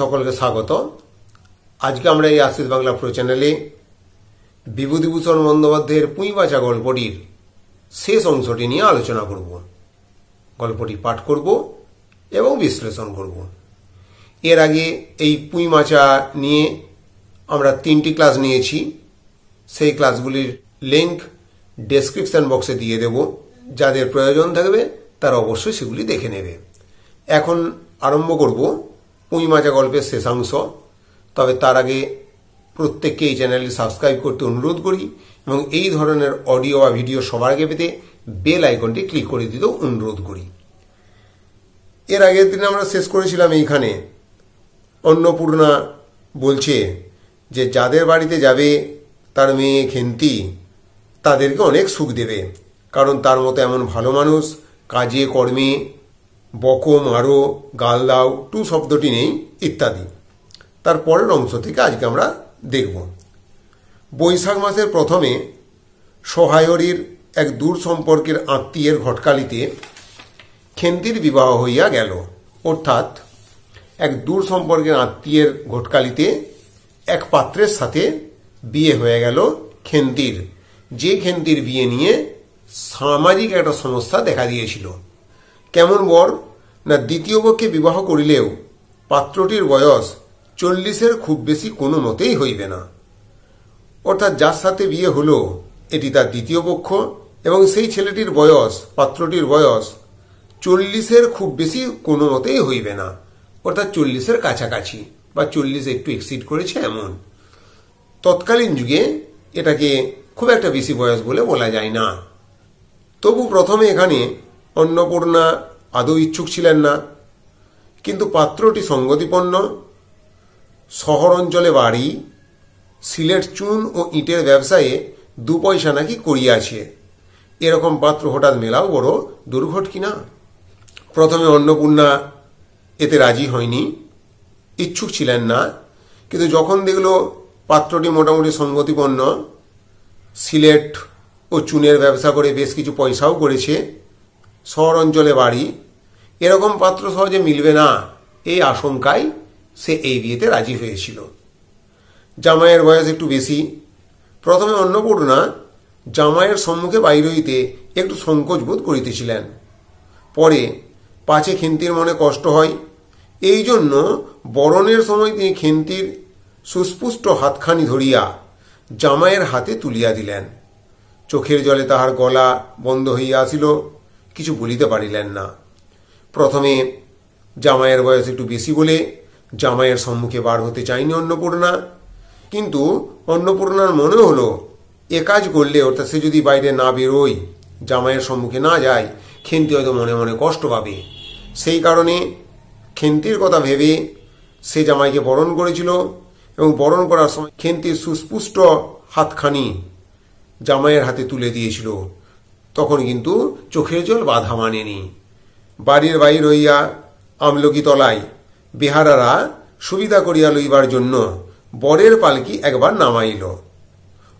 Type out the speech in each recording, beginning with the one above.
সকলকে স্বাগত আজকে আমরা এই আশিস বাংলা প্রো চ্যানেলে বিভূতিভূষণ বন্দ্যোপাধ্যায়ের পুঁইবাচা গল্পটির শেষ অংশটি নিয়ে আলোচনা করব গল্পটি পাঠ করব এবং বিশ্লেষণ করব এর আগে এই পুঁইমাচা নিয়ে আমরা তিনটি ক্লাস নিয়েছি সেই ক্লাসগুলির লিঙ্ক ডেসক্রিপশন বক্সে দিয়ে দেব যাদের প্রয়োজন থাকবে তারা অবশ্যই সেগুলি দেখে নেবে এখন আরম্ভ করবো পুঁইমাচা গল্পের শেষাংশ তবে তার আগে প্রত্যেককে এই চ্যানেলটি সাবস্ক্রাইব করতে অনুরোধ করি এবং এই ধরনের অডিও বা ভিডিও সবার আগে পেতে বেল আইকনটি ক্লিক করে দিতেও অনুরোধ করি এর আগের দিন আমরা শেষ করেছিলাম এইখানে অন্নপূর্ণা বলছে যে যাদের বাড়িতে যাবে তার মেয়ে খেন্তি তাদেরকে অনেক সুখ দেবে কারণ তার মতো এমন ভালো মানুষ কাজে কর্মে বকো মারো গাল দাও টু শব্দটি নেই ইত্যাদি তার পরের অংশ থেকে আজকে আমরা দেখব বৈশাখ মাসের প্রথমে সহায়রীর এক দূর সম্পর্কের আত্মীয়ের ঘটকালিতে খেন্দির বিবাহ হইয়া গেল অর্থাৎ এক দূর সম্পর্কের আত্মীয়ের ঘটকালিতে এক পাত্রের সাথে বিয়ে হয়ে গেল খেন্দির যে খেন্দির বিয়ে নিয়ে সামাজিক একটা সমস্যা দেখা দিয়েছিল কেমন বর না দ্বিতীয় পক্ষে বিবাহ করিলেও পাত্রটির বয়স চল্লিশের খুব বেশি কোনো মতেই হইবে না অর্থাৎ যার সাথে বিয়ে হলো এটি তার দ্বিতীয় পক্ষ এবং সেই ছেলেটির বয়স পাত্রটির বয়স চল্লিশের খুব বেশি কোনো মতেই হইবে না অর্থাৎ চল্লিশের কাছাকাছি বা চল্লিশ একটু এক্সিড করেছে এমন তৎকালীন যুগে এটাকে খুব একটা বেশি বয়স বলে বলা যায় না তবু প্রথমে এখানে অন্নপূর্ণা আদৌ ইচ্ছুক ছিলেন না কিন্তু পাত্রটি সঙ্গতিপন্ন শহর অঞ্চলে বাড়ি সিলেট চুন ও ইটের ব্যবসায়ে দু পয়সা নাকি করিয়াছে এরকম পাত্র হঠাৎ মেলাও বড় দুর্ঘট কি না প্রথমে অন্নপূর্ণা এতে রাজি হয়নি ইচ্ছুক ছিলেন না কিন্তু যখন দেখল পাত্রটি মোটামুটি সঙ্গতিপন্ন সিলেট ও চুনের ব্যবসা করে বেশ কিছু পয়সাও করেছে শহর অঞ্চলে বাড়ি এরকম পাত্র সহজে মিলবে না এই আশঙ্কায় সে এই বিয়েতে রাজি হয়েছিল জামাইয়ের বয়স একটু বেশি প্রথমে অন্নপূর্ণা জামাইয়ের সম্মুখে বাইর হইতে একটু সংকোচ বোধ করিতেছিলেন পরে পাছে খিন্তির মনে কষ্ট হয় এই জন্য বরণের সময় তিনি খিন্তির সুস্পুষ্ট হাতখানি ধরিয়া জামাইয়ের হাতে তুলিয়া দিলেন চোখের জলে তাহার গলা বন্ধ হইয়া আসিল কিছু বলিতে পারিলেন না প্রথমে জামাইয়ের বয়স একটু বেশি বলে জামাইয়ের সম্মুখে বার হতে চায়নি অন্নপূর্ণা কিন্তু অন্নপূর্ণার মনে হলো এ কাজ করলে অর্থাৎ সে যদি বাইরে না বেরোয় জামাইয়ের সম্মুখে না যায় খেন্তি হয়তো মনে মনে কষ্ট পাবে সেই কারণে খেন্তির কথা ভেবে সে জামাইকে বরণ করেছিল এবং বরণ করার সময় খেন্তির সুস্পুষ্ট হাতখানি জামাইয়ের হাতে তুলে দিয়েছিল তখন কিন্তু চোখের জল বাধা মানেনি বাড়ির বাইর হইয়া আমলকি তলায় বিহারারা সুবিধা করিয়া লইবার জন্য বরের পালকি একবার নামাইল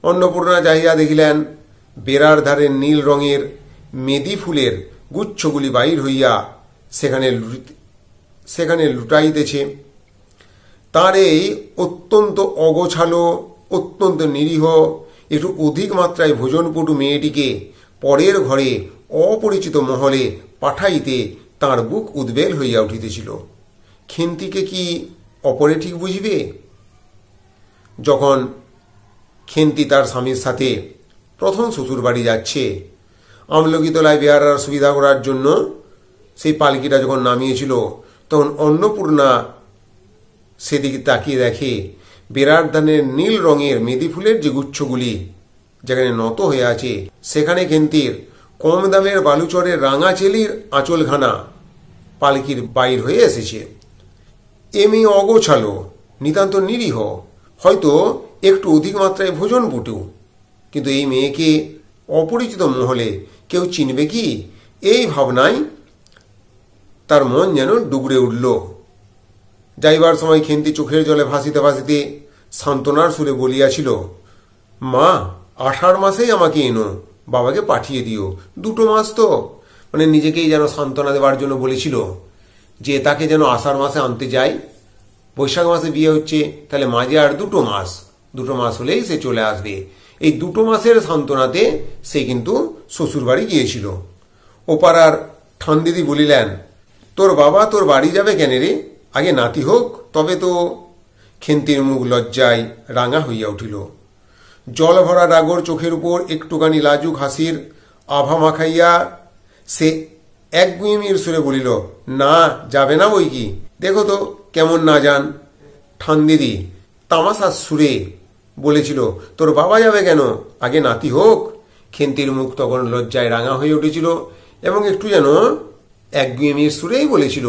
অন্নপূর্ণা যাইয়া দেখিলেন বেড়ার ধারে নীল রঙের মেদি ফুলের গুচ্ছগুলি বাইর হইয়া সেখানে সেখানে লুটাইতেছে তার এই অত্যন্ত অগোছালো অত্যন্ত নিরীহ একটু অধিক মাত্রায় ভোজনপটু মেয়েটিকে পরের ঘরে অপরিচিত মহলে পাঠাইতে তার বুক উদ্বেল হইয়া উঠিতেছিল খেন্তিকে কি অপরে ঠিক বুঝিবে যখন খেন্তি তার স্বামীর সাথে প্রথম শ্বশুর বাড়ি যাচ্ছে আমলকিতলায় বেহারার সুবিধা করার জন্য সেই পালকিটা যখন নামিয়েছিল তখন অন্নপূর্ণা সেদিকে তাকিয়ে দেখে বেড়ার ধানের নীল রঙের মেদি ফুলের যে গুচ্ছগুলি যেখানে নত হয়ে আছে সেখানে খেন্তির কম দামের বালুচরের রাঙাচেলির আঁচলখানা পালকির বাইর হয়ে এসেছে এ অগোছালো নিতান্ত নিরীহ হয়তো একটু অধিক মাত্রায় ভোজন বুটু কিন্তু এই মেয়েকে অপরিচিত মহলে কেউ চিনবে কি এই ভাবনায় তার মন যেন ডুবড়ে উঠল যাইবার সময় খেন্তি চোখের জলে ভাসিতে ভাসিতে সান্ত্বনার সুরে বলিয়াছিল মা আষাঢ় মাসেই আমাকে এনো বাবাকে পাঠিয়ে দিও দুটো মাস তো মানে নিজেকেই যেন সান্ত্বনা দেওয়ার জন্য বলেছিল যে তাকে যেন আষাঢ় মাসে আনতে যাই বৈশাখ মাসে বিয়ে হচ্ছে তাহলে মাঝে আর দুটো মাস দুটো মাস হলেই সে চলে আসবে এই দুটো মাসের সান্ত্বনাতে সে কিন্তু শ্বশুর বাড়ি গিয়েছিল আর ঠান দিদি বলিলেন তোর বাবা তোর বাড়ি যাবে কেন রে আগে নাতি হোক তবে তো খেন্তির মুখ লজ্জায় রাঙা হইয়া উঠিল জল ভরা ডাগর চোখের উপর একটুখানি লাজুক হাসির আভা মাখাইয়া সে এক গুইমির সুরে বলিল না যাবে না বই কি দেখো তো কেমন না যান ঠান্দিদি তামাশার সুরে বলেছিল তোর বাবা যাবে কেন আগে নাতি হোক খেন্তির মুখ তখন লজ্জায় রাঙা হয়ে উঠেছিল এবং একটু যেন একগুয়েমির সুরেই বলেছিল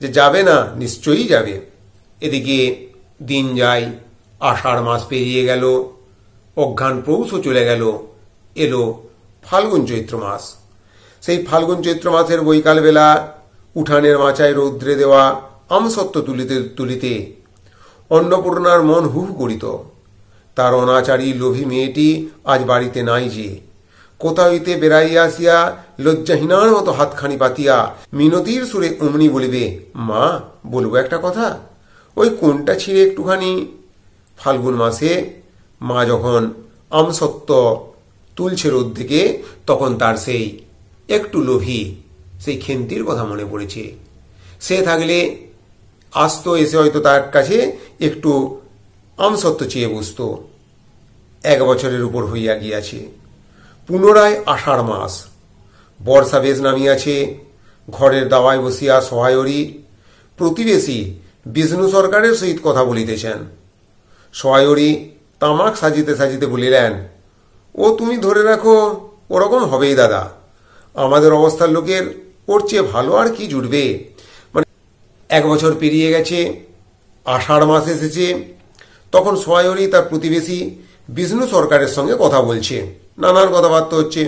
যে যাবে না নিশ্চয়ই যাবে এদিকে দিন যায় আষাঢ় মাস পেরিয়ে গেল অজ্ঞান পৌষও চলে গেল এলো ফাল্গুন চৈত্র মাস সেই ফাল্গুন চৈত্র মাসের বৈকালবেলা উঠানের মাচায় রৌদ্রে দেওয়া আমসত্ব তুলিতে তুলিতে অন্নপূর্ণার মন হুহ করিত তার অনাচারী লোভী মেয়েটি আজ বাড়িতে নাই যে কোথা হইতে বেড়াইয়া আসিয়া লজ্জাহীনার মতো হাতখানি পাতিয়া মিনতির সুরে অমনি বলিবে মা বলব একটা কথা ওই কোনটা ছিঁড়ে একটুখানি ফাল্গুন মাসে মা যখন অমসত্ব তুলছে রোদ থেকে তখন তার সেই একটু লোভী সেই খেন্তির কথা মনে পড়েছে সে থাকলে আসতো এসে হয়তো তার কাছে একটু আমসত্ব চেয়ে বসত এক বছরের উপর হইয়া গিয়াছে পুনরায় আষাঢ় মাস বর্ষা বেশ নামিয়াছে ঘরের দাওয়ায় বসিয়া সহায়রি প্রতিবেশী বিষ্ণু সরকারের সহিত কথা বলিতেছেন সহায়রী তামাক সাজিতে সাজিতে বলিলেন ও তুমি ধরে রাখো ওরকম হবেই দাদা আমাদের অবস্থার লোকের ওর চেয়ে ভালো আর কি জুটবে মানে এক বছর পেরিয়ে গেছে আষাঢ় মাস এসেছে তখন সোয়ায়রি তার প্রতিবেশী বিষ্ণু সরকারের সঙ্গে কথা বলছে নানান কথাবার্তা হচ্ছে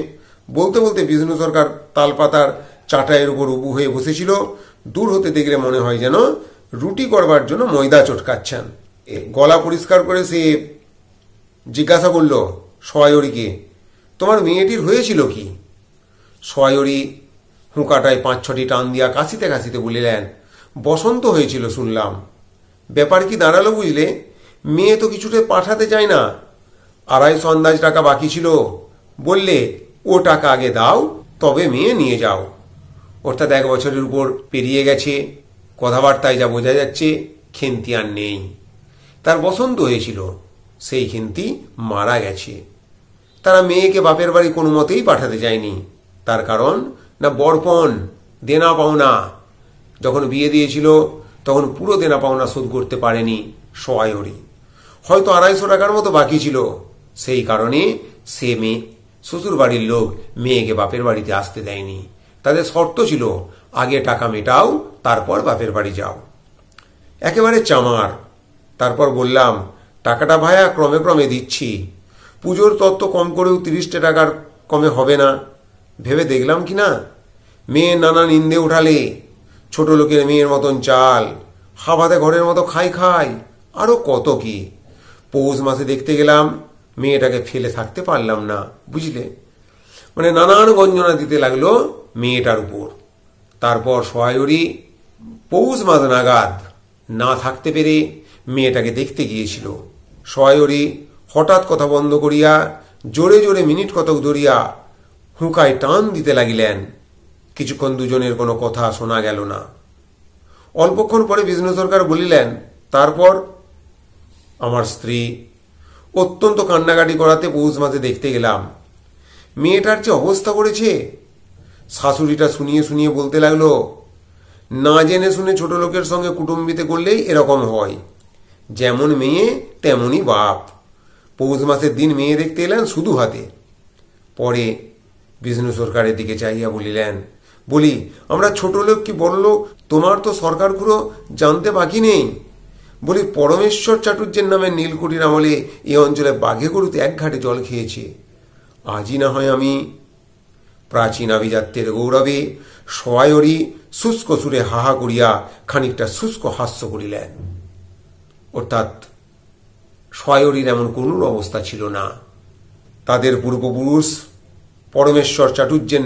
বলতে বলতে বিষ্ণু সরকার তালপাতার চাটায়ের উপর উবু হয়ে বসেছিল দূর হতে দেখলে মনে হয় যেন রুটি করবার জন্য ময়দা চটকাচ্ছেন গলা পরিষ্কার করে সে জিজ্ঞাসা করল সয়ারিকে তোমার মেয়েটির হয়েছিল কি সয়ারি হুঁকাটায় পাঁচ ছটি টান দিয়া কাশিতে কাশিতে বলিলেন বসন্ত হয়েছিল শুনলাম ব্যাপার কি দাঁড়ালো বুঝলে মেয়ে তো কিছুতে পাঠাতে চায় না আড়াইশো আন্দাজ টাকা বাকি ছিল বললে ও টাকা আগে দাও তবে মেয়ে নিয়ে যাও অর্থাৎ এক বছরের উপর পেরিয়ে গেছে কথাবার্তায় যা বোঝা যাচ্ছে খেন্তি আর নেই তার বসন্ত হয়েছিল সেইখানতেই মারা গেছে তারা মেয়েকে বাপের বাড়ি কোনো মতেই পাঠাতে যায়নি তার কারণ না বর্পণ দেনা পাওনা যখন বিয়ে দিয়েছিল তখন পুরো দেনা পাওনা শোধ করতে পারেনি সোয়ায়রি হয়তো আড়াইশো টাকার মতো বাকি ছিল সেই কারণে সে মেয়ে শ্বশুর বাড়ির লোক মেয়েকে বাপের বাড়িতে আসতে দেয়নি তাদের শর্ত ছিল আগে টাকা মেটাও তারপর বাপের বাড়ি যাও একেবারে চামার তারপর বললাম টাকাটা ভায়া ক্রমে ক্রমে দিচ্ছি পুজোর তত্ত্ব কম করেও তিরিশটা টাকার কমে হবে না ভেবে দেখলাম কি না মেয়ে নানা নিন্দে উঠালে ছোট লোকের মেয়ের মতন চাল হাবাতে ঘরের মতো খাই খাই আরও কত কি পৌষ মাসে দেখতে গেলাম মেয়েটাকে ফেলে থাকতে পারলাম না বুঝলে মানে নানান গঞ্জনা দিতে লাগলো মেয়েটার উপর তারপর সহায়রি পৌষ মাস নাগাদ না থাকতে পেরে মেয়েটাকে দেখতে গিয়েছিল সয়রি হঠাৎ কথা বন্ধ করিয়া জোরে জোরে মিনিট কতক ধরিয়া হুঁকায় টান দিতে লাগিলেন কিছুক্ষণ দুজনের কোনো কথা শোনা গেল না অল্পক্ষণ পরে বিষ্ণু সরকার বলিলেন তারপর আমার স্ত্রী অত্যন্ত কান্নাকাটি করাতে পৌষ মাঝে দেখতে গেলাম মেয়েটার যে অবস্থা করেছে শাশুড়িটা শুনিয়ে শুনিয়ে বলতে লাগলো না জেনে শুনে ছোট লোকের সঙ্গে কুটুম্বিতে করলেই এরকম হয় যেমন মেয়ে তেমনই বাপ পৌষ মাসের দিন মেয়ে দেখতে এলেন শুধু হাতে পরে বিষ্ণু সরকারের দিকে চাইয়া বলিলেন বলি আমরা ছোট লোক কি বড় তোমার তো সরকারগুলো জানতে বাকি নেই বলি পরমেশ্বর চাটুর্যের নামে নীলকুটির আমলে এ অঞ্চলে বাঘে গরুতে এক ঘাটে জল খেয়েছে আজই না হয় আমি প্রাচীন আভিজাত্যের গৌরবে সহায়রী শুষ্ক সুরে হাহা করিয়া খানিকটা শুষ্ক হাস্য করিলেন অর্থাৎ স্বয়রীর এমন করুণ অবস্থা ছিল না তাদের পূর্বপুরুষ পরমেশ্বর চাটুর্যের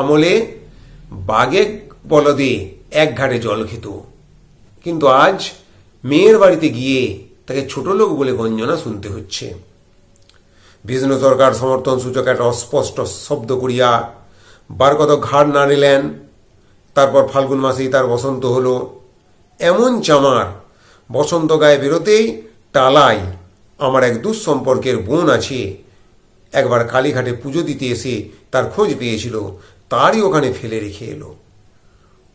আমলে বাগে বলদে এক ঘাটে জল খেত কিন্তু আজ মেয়ের বাড়িতে গিয়ে তাকে ছোট লোক বলে গঞ্জনা শুনতে হচ্ছে বিষ্ণু সরকার সমর্থন সূচক একটা অস্পষ্ট শব্দ করিয়া বার কত ঘাড় না নিলেন তারপর ফাল্গুন মাসেই তার বসন্ত হল এমন চামার বসন্ত গায়ে বেরোতেই টালাই আমার এক দুঃসম্পর্কের বোন আছে একবার কালীঘাটে পুজো দিতে এসে তার খোঁজ পেয়েছিল তারই ওখানে ফেলে রেখে এলো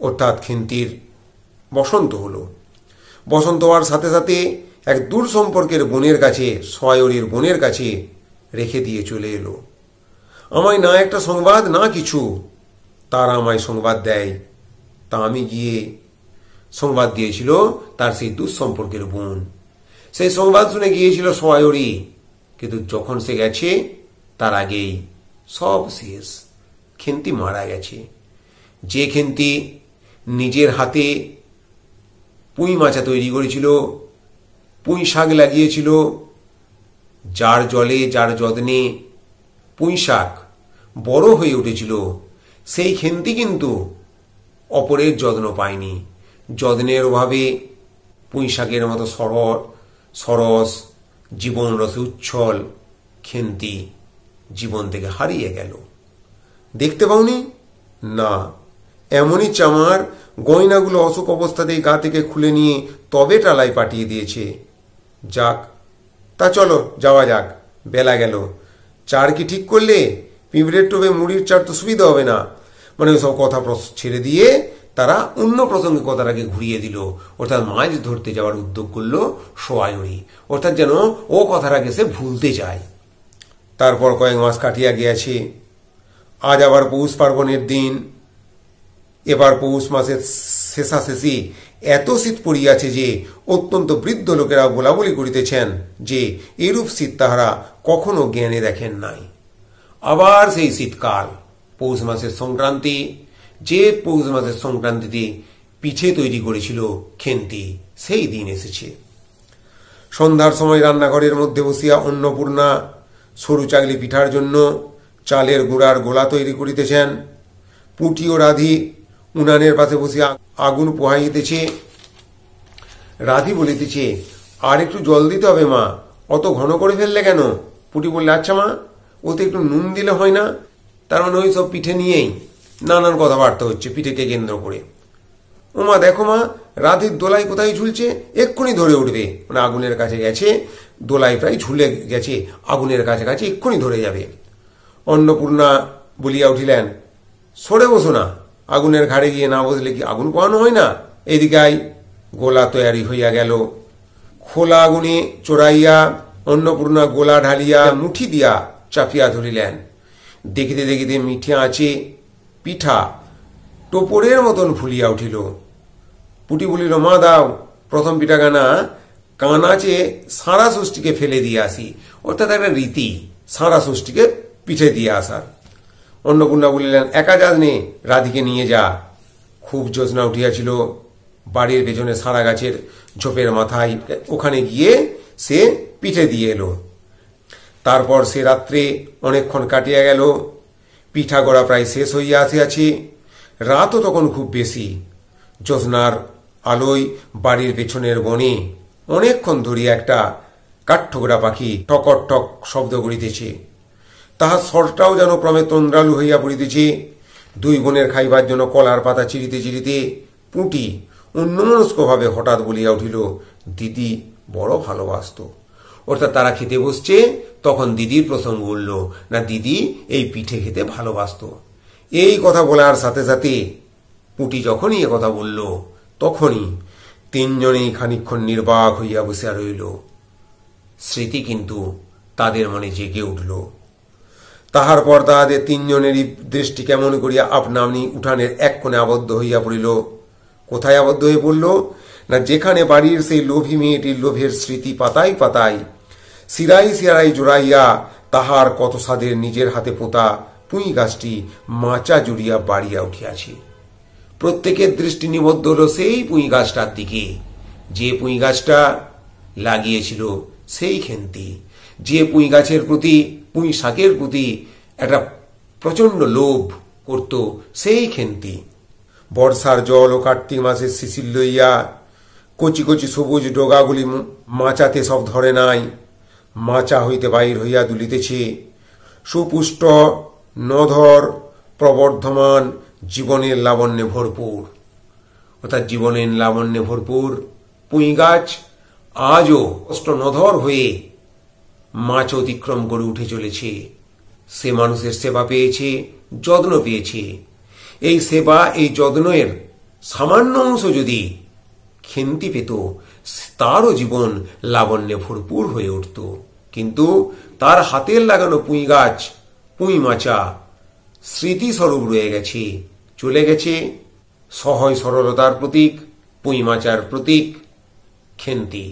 অর্থাৎ খিন্তির বসন্ত হলো বসন্ত হওয়ার সাথে সাথে এক দূর সম্পর্কের বোনের কাছে সয়রির বোনের কাছে রেখে দিয়ে চলে এলো আমায় না একটা সংবাদ না কিছু তারা আমায় সংবাদ দেয় তা আমি গিয়ে সংবাদ দিয়েছিল তার সেই দুঃসম্পর্কের বোন সেই সংবাদ শুনে গিয়েছিল সবাই কিন্তু যখন সে গেছে তার আগেই সব শেষ খেন্তি মারা গেছে যে খেন্তি নিজের হাতে পুঁই মাচা তৈরি করেছিল পুঁই শাক লাগিয়েছিল যার জলে যার যত্নে পুঁই শাক বড় হয়ে উঠেছিল সেই খেন্তি কিন্তু অপরের যত্ন পায়নি যত্নের অভাবে পুঁইশাকের মতো সরস সরস জীবন রসে উচ্ছল খেন্তি জীবন থেকে হারিয়ে গেল দেখতে পাওনি না এমনই চামার গয়নাগুলো অসুখ অবস্থাতেই গা থেকে খুলে নিয়ে তবে টালায় পাঠিয়ে দিয়েছে যাক তা চলো যাওয়া যাক বেলা গেল চার কি ঠিক করলে পিঁপড়ের টোপে মুড়ির চার তো সুবিধা হবে না মানে ওসব কথা ছেড়ে দিয়ে তারা অন্য প্রসঙ্গে কথাটাকে ঘুরিয়ে দিল অর্থাৎ মাছ ধরতে যাওয়ার উদ্যোগ করলো সোয়ায়ুরি অর্থাৎ যেন ও কথাটাকে সে ভুলতে চায় তারপর কয়েক মাস কাটিয়া গিয়াছে আজ আবার পৌষ পার্বণের দিন এবার পৌষ মাসের শেষাশেষি এত শীত পড়িয়াছে যে অত্যন্ত বৃদ্ধ লোকেরা বলাবলি করিতেছেন যে এরূপ শীত তাহারা কখনো জ্ঞানে দেখেন নাই আবার সেই শীতকাল পৌষ মাসের সংক্রান্তি যে পৌষ মাসের সংক্রান্তিতে পিঠে তৈরি করেছিল খেন্তি সেই দিন এসেছে সন্ধ্যার সময় রান্নাঘরের মধ্যে বসিয়া অন্নপূর্ণা সরু চাগলি পিঠার জন্য চালের গোড়ার গোলা তৈরি করিতেছেন পুটি ও রাধি উনানের পাশে বসিয়া আগুন পোহাইতেছে রাধি বলিতেছে আর একটু জল দিতে হবে মা অত ঘন করে ফেললে কেন পুটি বললে আচ্ছা মা ওতে একটু নুন দিলে হয় না তার মানে ওই সব পিঠে নিয়েই নানান কথাবার্তা হচ্ছে পিঠেকে কেন্দ্র করে উমা দেখো মা রাধের দোলাই কোথায় ঝুলছে এক্ষুনি ধরে উঠবে মানে আগুনের কাছে গেছে দোলাই প্রায় ঝুলে গেছে আগুনের কাছাকাছি এক্ষুনি ধরে যাবে অন্নপূর্ণা বলিয়া উঠিলেন সরে বসো না আগুনের ঘাড়ে গিয়ে না বসলে কি আগুন পোহানো হয় না এদিকাই গোলা তৈয়ারি হইয়া গেল খোলা আগুনে চড়াইয়া অন্নপূর্ণা গোলা ঢালিয়া মুঠি দিয়া চাপিয়া ধরিলেন দেখিতে দেখিতে মিঠে আছে পিঠা টোপরের মতন ফুলিয়া উঠিল পুটি বলিল মা দাও প্রথম পিঠাগানা কানাচে সাঁড়া ষষ্ঠীকে ফেলে দিয়ে আসি অর্থাৎ একটা রীতি সাঁড়া ষষ্ঠীকে পিঠে দিয়ে আসার অন্নপূর্ণা বলিলেন একা যাস নে রাধিকে নিয়ে যা খুব যোজনা উঠিয়াছিল বাড়ির পেছনে সাঁড়া গাছের ঝোপের মাথায় ওখানে গিয়ে সে পিঠে দিয়ে এলো তারপর সে রাত্রে অনেকক্ষণ কাটিয়া গেল পিঠাগড়া প্রায় শেষ হইয়া আসিয়াছে রাতও তখন খুব বেশি জ্যোৎস্নার আলোয় বাড়ির পেছনের বনে অনেকক্ষণ ধরিয়া একটা কাঠঠোকরা পাখি টকর টক শব্দ করিতেছে তাহার স্বরটাও যেন ক্রমে তন্দ্রালু হইয়া পড়িতেছে দুই বোনের খাইবার জন্য কলার পাতা চিরিতে চিরিতে পুঁটি অন্যমনস্কভাবে হঠাৎ বলিয়া উঠিল দিদি বড় ভালোবাসত অর্থাৎ তারা খেতে বসছে তখন দিদির প্রসঙ্গ উঠল না দিদি এই পিঠে খেতে ভালোবাসত এই কথা বলার সাথে সাথে পুটি যখনই এ কথা বলল তখনই তিনজনেই খানিক্ষণ নির্বাক হইয়া বসিয়া রইল স্মৃতি কিন্তু তাদের মনে জেগে উঠল তাহার পর তাহাদের তিনজনেরই দৃষ্টি কেমন করিয়া আপনামনি উঠানের এক কোণে আবদ্ধ হইয়া পড়িল কোথায় আবদ্ধ হয়ে পড়ল না যেখানে বাড়ির সেই লোভী মেয়েটির লোভের স্মৃতি পাতাই পাতায় সিরাই সিরাই জোড়াইয়া তাহার কত সাদের নিজের হাতে পোঁতা পুঁই গাছটি মাচা জুড়িয়া বাড়িয়া উঠিয়াছে প্রত্যেকের দৃষ্টি নিবদ্ধ হল সেই পুঁই গাছটার দিকে যে পুঁই গাছটা লাগিয়েছিল সেই খেন্তি যে পুঁই গাছের প্রতি পুঁই শাকের প্রতি একটা প্রচণ্ড লোভ করত সেই খেন্তি বর্ষার জল ও কার্তিক মাসের শিশির লইয়া কচি কচি সবুজ ডোগাগুলি মাচাতে সব ধরে নাই মাচা হইতে বাহির হইয়া দুলিতেছে সুপুষ্ট নধর প্রবর্ধমান জীবনের লাবণ্যে ভরপুর অর্থাৎ জীবনের লাবণ্যে ভরপুর পুঁই গাছ আজও নধর হয়ে মাছ অতিক্রম করে উঠে চলেছে সে মানুষের সেবা পেয়েছে যত্ন পেয়েছে এই সেবা এই যত্নের সামান্য অংশ যদি খেন্তি পেত তারও জীবন লাবণ্যে ভরপুর হয়ে উঠত কিন্তু তার হাতের লাগানো পুঁই গাছ পুঁই মাচা স্মৃতিস্বরূপ রয়ে গেছে চলে গেছে সহজ সরলতার প্রতীক পুঁই মাচার প্রতীক খেন্তি